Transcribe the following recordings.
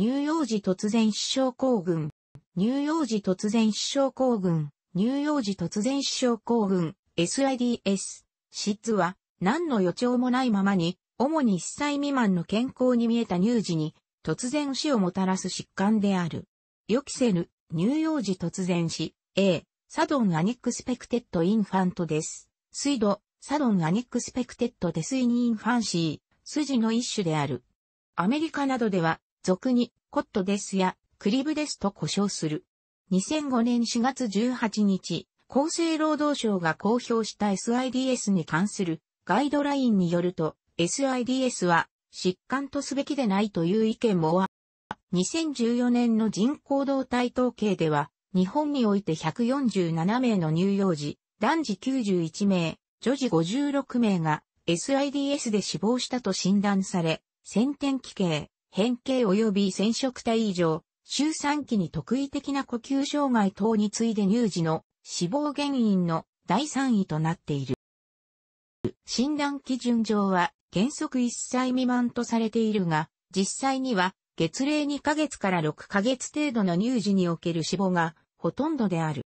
乳幼児突然死症候群、乳幼児突然死症候群、乳幼児突然死症候群、SIDS、失は、何の予兆もないままに、主に1歳未満の健康に見えた乳児に、突然死をもたらす疾患である。予期せぬ、乳幼児突然死、A、サドンアニックスペクテッドインファントです。水度、サドンアニックスペクテッドデスイニインファンシー、筋の一種である。アメリカなどでは、俗に、コットですや、クリブですと呼称する。2005年4月18日、厚生労働省が公表した SIDS に関するガイドラインによると、SIDS は疾患とすべきでないという意見もあ、2014年の人口動態統計では、日本において147名の乳幼児、男児91名、女児56名が SIDS で死亡したと診断され、先天奇形、変形及び染色体異常、周産期に特異的な呼吸障害等に次いで乳児の死亡原因の第3位となっている。診断基準上は原則1歳未満とされているが、実際には月齢2ヶ月から6ヶ月程度の乳児における死亡がほとんどである。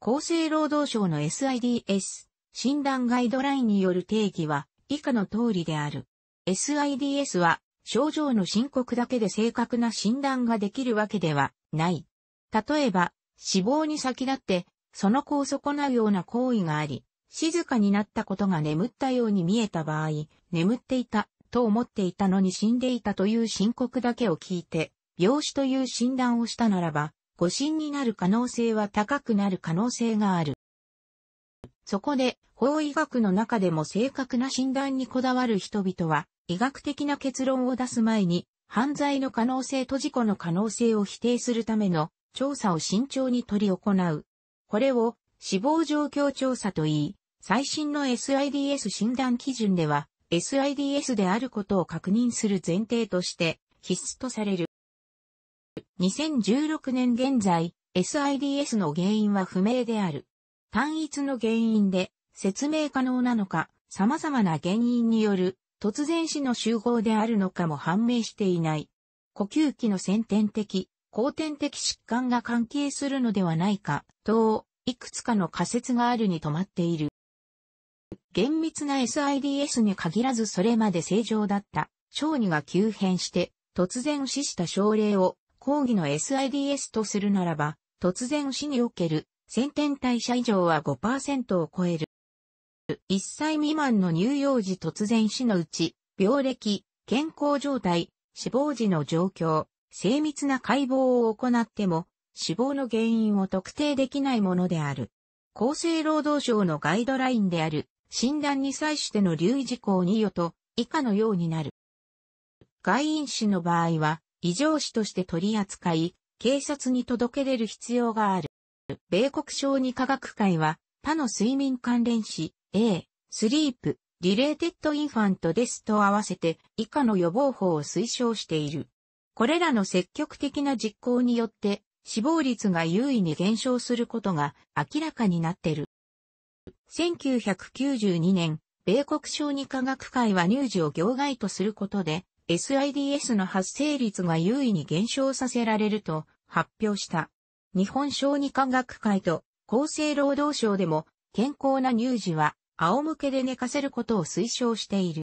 厚生労働省の SIDS 診断ガイドラインによる定義は以下の通りである。SIDS は症状の申告だけで正確な診断ができるわけではない。例えば、死亡に先立って、その子を損なうような行為があり、静かになったことが眠ったように見えた場合、眠っていたと思っていたのに死んでいたという申告だけを聞いて、病死という診断をしたならば、誤診になる可能性は高くなる可能性がある。そこで、法医学の中でも正確な診断にこだわる人々は、医学的な結論を出す前に、犯罪の可能性と事故の可能性を否定するための調査を慎重に取り行う。これを死亡状況調査と言い、最新の SIDS 診断基準では SIDS であることを確認する前提として必須とされる。2016年現在、SIDS の原因は不明である。単一の原因で説明可能なのか、様々な原因による突然死の集合であるのかも判明していない。呼吸器の先天的、後天的疾患が関係するのではないか、と、いくつかの仮説があるに止まっている。厳密な SIDS に限らずそれまで正常だった、小児が急変して、突然死した症例を、抗議の SIDS とするならば、突然死における、先天代謝異常は5%を超える。1歳未満の乳幼児突然死のうち、病歴、健康状態、死亡時の状況、精密な解剖を行っても、死亡の原因を特定できないものである。厚生労働省のガイドラインである、診断に際しての留意事項によと、以下のようになる。外因死の場合は、異常死として取り扱い、警察に届け出る必要がある。米国小児科学会は、他の睡眠関連死、A、スリープ、リレーテッドインファントですと合わせて以下の予防法を推奨している。これらの積極的な実行によって死亡率が優位に減少することが明らかになっている。1992年、米国小児科学会は乳児を業外とすることで SIDS の発生率が優位に減少させられると発表した。日本小児科学会と厚生労働省でも健康な乳児は仰向けで寝かせることを推奨している。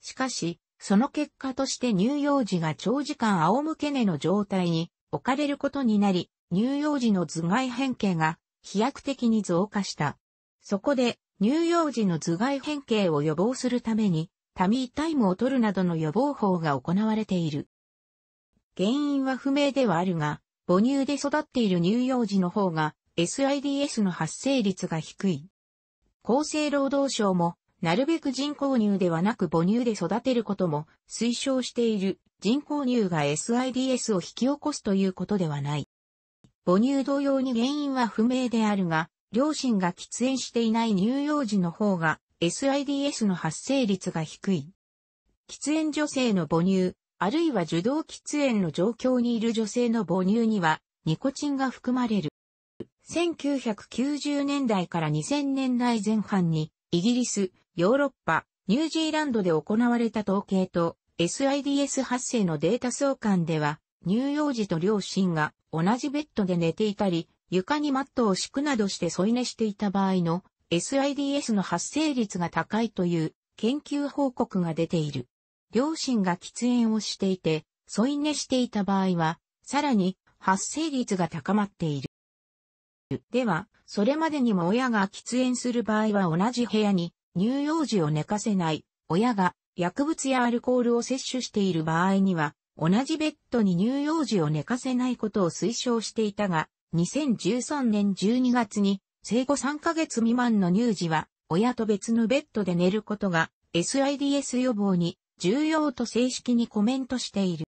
しかし、その結果として乳幼児が長時間仰向け寝の状態に置かれることになり、乳幼児の頭蓋変形が飛躍的に増加した。そこで、乳幼児の頭蓋変形を予防するために、タミータイムを取るなどの予防法が行われている。原因は不明ではあるが、母乳で育っている乳幼児の方が SIDS の発生率が低い。厚生労働省も、なるべく人工乳ではなく母乳で育てることも推奨している。人工乳が SIDS を引き起こすということではない。母乳同様に原因は不明であるが、両親が喫煙していない乳幼児の方が SIDS の発生率が低い。喫煙女性の母乳、あるいは受動喫煙の状況にいる女性の母乳には、ニコチンが含まれる。1990年代から2000年代前半に、イギリス、ヨーロッパ、ニュージーランドで行われた統計と SIDS 発生のデータ相関では、乳幼児と両親が同じベッドで寝ていたり、床にマットを敷くなどして添い寝していた場合の SIDS の発生率が高いという研究報告が出ている。両親が喫煙をしていて、添い寝していた場合は、さらに発生率が高まっている。では、それまでにも親が喫煙する場合は同じ部屋に乳幼児を寝かせない、親が薬物やアルコールを摂取している場合には、同じベッドに乳幼児を寝かせないことを推奨していたが、2013年12月に生後3ヶ月未満の乳児は親と別のベッドで寝ることが SIDS 予防に重要と正式にコメントしている。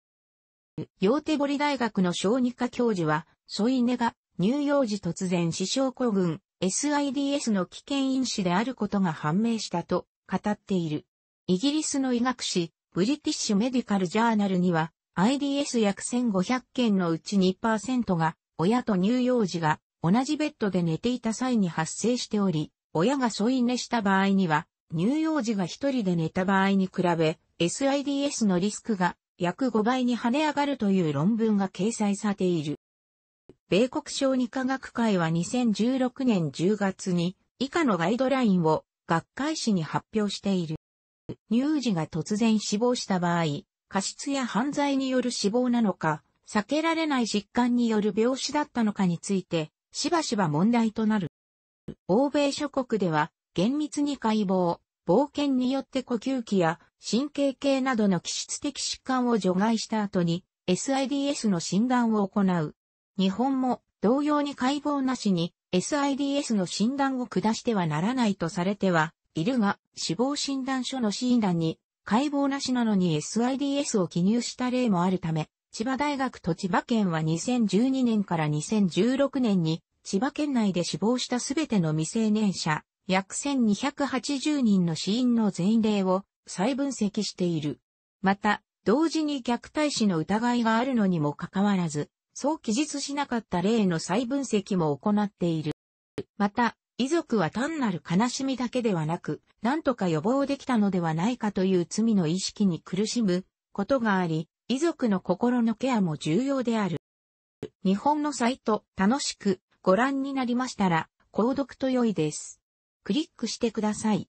ヨーテボリ大学の小児科教授は、ソイネが乳幼児突然死症候群 SIDS の危険因子であることが判明したと語っている。イギリスの医学誌ブリティッシュメディカルジャーナルには IDS 約1500件のうち2%が親と乳幼児が同じベッドで寝ていた際に発生しており、親が添い寝した場合には、乳幼児が一人で寝た場合に比べ、SIDS のリスクが約5倍に跳ね上がるという論文が掲載されている。米国小児科学会は2016年10月に以下のガイドラインを学会誌に発表している。乳児が突然死亡した場合、過失や犯罪による死亡なのか、避けられない疾患による病死だったのかについて、しばしば問題となる。欧米諸国では、厳密に解剖、冒険によって呼吸器や神経系などの気質的疾患を除外した後に、SIDS の診断を行う日本も同様に解剖なしに SIDS の診断を下してはならないとされてはいるが、死亡診断書の診断に解剖なしなのに SIDS を記入した例もあるため、千葉大学と千葉県は2012年から2016年に千葉県内で死亡したすべての未成年者、約1280人の死因の全例を再分析している。また、同時に虐待死の疑いがあるのにもかかわらず、そう記述しなかった例の再分析も行っている。また、遺族は単なる悲しみだけではなく、何とか予防できたのではないかという罪の意識に苦しむことがあり、遺族の心のケアも重要である。日本のサイト、楽しくご覧になりましたら、購読と良いです。クリックしてください。